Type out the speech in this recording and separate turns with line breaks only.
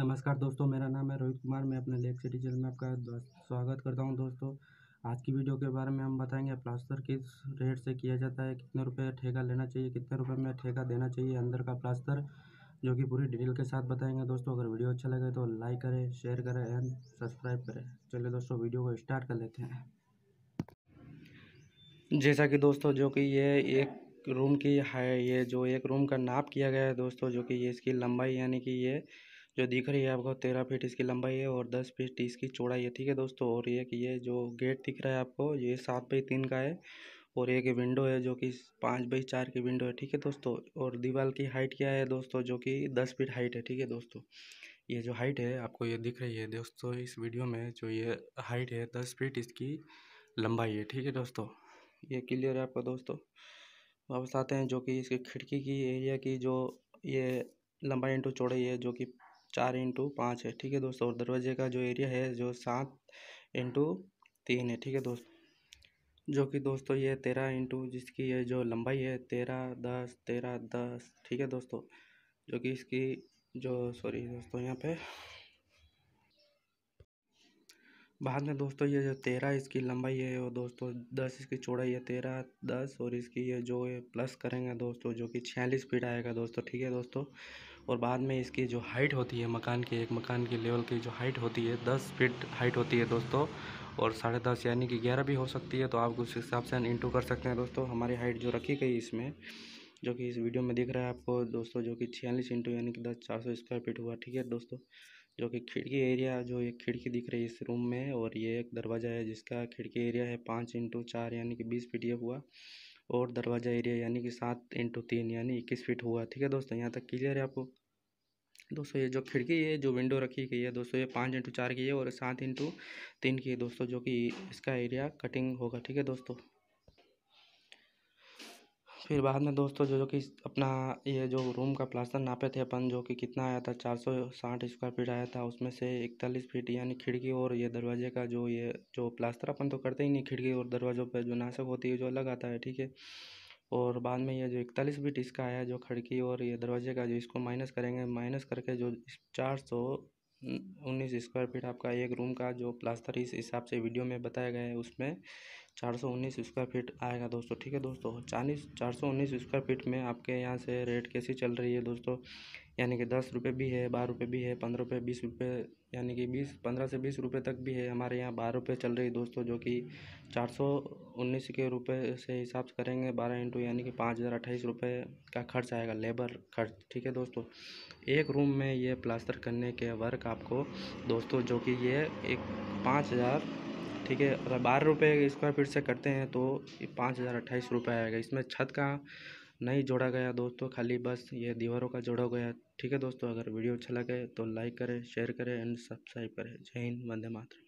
नमस्कार दोस्तों मेरा नाम है रोहित कुमार मैं अपने लेक सिटी चैनल में आपका स्वागत करता हूं दोस्तों आज की वीडियो के बारे में हम बताएंगे प्लास्टर किस रेट से किया जाता है कितने रुपए ठेका लेना चाहिए कितने रुपए में ठेका देना चाहिए अंदर का प्लास्टर जो कि पूरी डिटेल के साथ बताएंगे दोस्तों अगर वीडियो अच्छा लगे तो लाइक करें शेयर करें एंड सब्सक्राइब करें चलिए दोस्तों वीडियो को स्टार्ट कर लेते हैं जैसा कि दोस्तों जो कि ये एक रूम की है ये जो एक रूम का नाप किया गया है दोस्तों जो कि ये इसकी लंबाई यानी कि ये जो दिख रही है आपको तेरह फीट इसकी लंबाई है और दस फीट इसकी चौड़ाई है ठीक है दोस्तों और ये कि ये जो गेट दिख रहा है आपको ये सात बाई तीन का है और एक विंडो है जो कि पाँच बाई चार की विंडो है ठीक है दोस्तों और दीवार की हाइट क्या है दोस्तों जो कि दस फीट हाइट है ठीक है दोस्तों ये जो हाइट है आपको ये दिख रही है दोस्तों इस वीडियो में जो ये हाइट है दस फीट इसकी लंबाई है ठीक है दोस्तों ये क्लियर है आपका दोस्तों वापस आते हैं जो कि इसकी खिड़की की एरिया की जो ये लंबाई इंटू चौड़ाई है जो कि चार इंटू पाँच है ठीक है दोस्तों और दरवाजे का जो एरिया है जो सात इंटू तीन है ठीक है दोस्त जो कि दोस्तों ये तेरह इंटू जिसकी ये जो लंबाई है तेरह दस तेरह दस ठीक है दोस्तों जो कि इसकी जो सॉरी दोस्तों यहाँ पे बाद में दोस्तों ये जो तेरह इसकी लंबाई है और दोस्तों दस इसकी चौड़ाई है तेरह दस और इसकी ये जो ये प्लस करेंगे दोस्तों जो कि छियालीस फीट आएगा दोस्तों ठीक है दोस्तों और बाद में इसकी जो हाइट होती है मकान की एक मकान की लेवल की जो हाइट होती है दस फिट हाइट होती है दोस्तों और साढ़े दस यानी कि ग्यारह भी हो सकती है तो आप उस हिसाब से इंटू तो कर सकते हैं दोस्तों हमारी हाइट जो रखी गई इसमें जो कि इस वीडियो में दिख रहा है आपको दोस्तों जो कि छियालीस इंटू यानी कि दस चार सौ स्क्वायर फीट हुआ ठीक है दोस्तों जो कि खिड़की एरिया जो एक खिड़की दिख रही है इस रूम में और ये एक दरवाज़ा है जिसका खिड़की एरिया है पाँच इंटू चार यानी कि बीस फीट ये हुआ और दरवाज़ा एरिया यानी कि सात इंटू तीन यानी इक्कीस फीट हुआ ठीक है दोस्तों यहाँ तक क्लियर है आपको दोस्तों ये जो खिड़की है जो विंडो रखी गई है दोस्तों ये पाँच इंटू चार की है और सात इंटू तीन की है दोस्तों जो कि इसका एरिया कटिंग होगा ठीक है दोस्तों फिर बाद में दोस्तों जो जो कि अपना ये जो रूम का प्लास्टर नापे थे अपन जो कि कितना आया था चार सौ साठ स्क्वायर फीट आया था उसमें से इकतालीस फीट यानी खिड़की और ये दरवाजे का जो ये जो प्लास्टर अपन तो करते ही नहीं खिड़की और दरवाज़ों पर जो नाशक होती है जो अलग आता है ठीक है और बाद में ये जो इकतालीस फीट इसका आया जो खिड़की और ये दरवाजे का जो इसको माइनस करेंगे माइनस करके जो चार सौ उन्नीस स्क्वायर फीट आपका एक रूम का जो प्लास्टर इस हिसाब से वीडियो में बताया गया है उसमें चार सौ उन्नीस स्क्वायर फीट आएगा दोस्तों ठीक है दोस्तों चालीस चार सौ उन्नीस स्क्वायर फीट में आपके यहाँ से रेट कैसी चल रही है दोस्तों यानी कि दस रुपये भी है बारह रुपये भी है पंद्रह रुपये बीस रुपये यानी कि बीस पंद्रह से बीस रुपये तक भी है हमारे यहाँ बारह रुपये चल रही है दोस्तों जो कि चार सौ उन्नीस के रुपये से हिसाब से करेंगे बारह इंटू यानी कि पाँच हज़ार अट्ठाईस रुपये का खर्च आएगा लेबर खर्च ठीक है दोस्तों एक रूम में ये प्लास्टर करने के वर्क आपको दोस्तों जो कि ये एक पाँच हज़ार ठीक है अगर बारह रुपये स्क्वायर फीट से करते हैं तो पाँच हज़ार अट्ठाईस रुपये आएगा इसमें छत का नहीं जोड़ा गया दोस्तों खाली बस ये दीवारों का जोड़ा गया ठीक है दोस्तों अगर वीडियो अच्छा लगे तो लाइक करें शेयर करें एंड सब्सक्राइब करें जय हिंद वंदे मातरम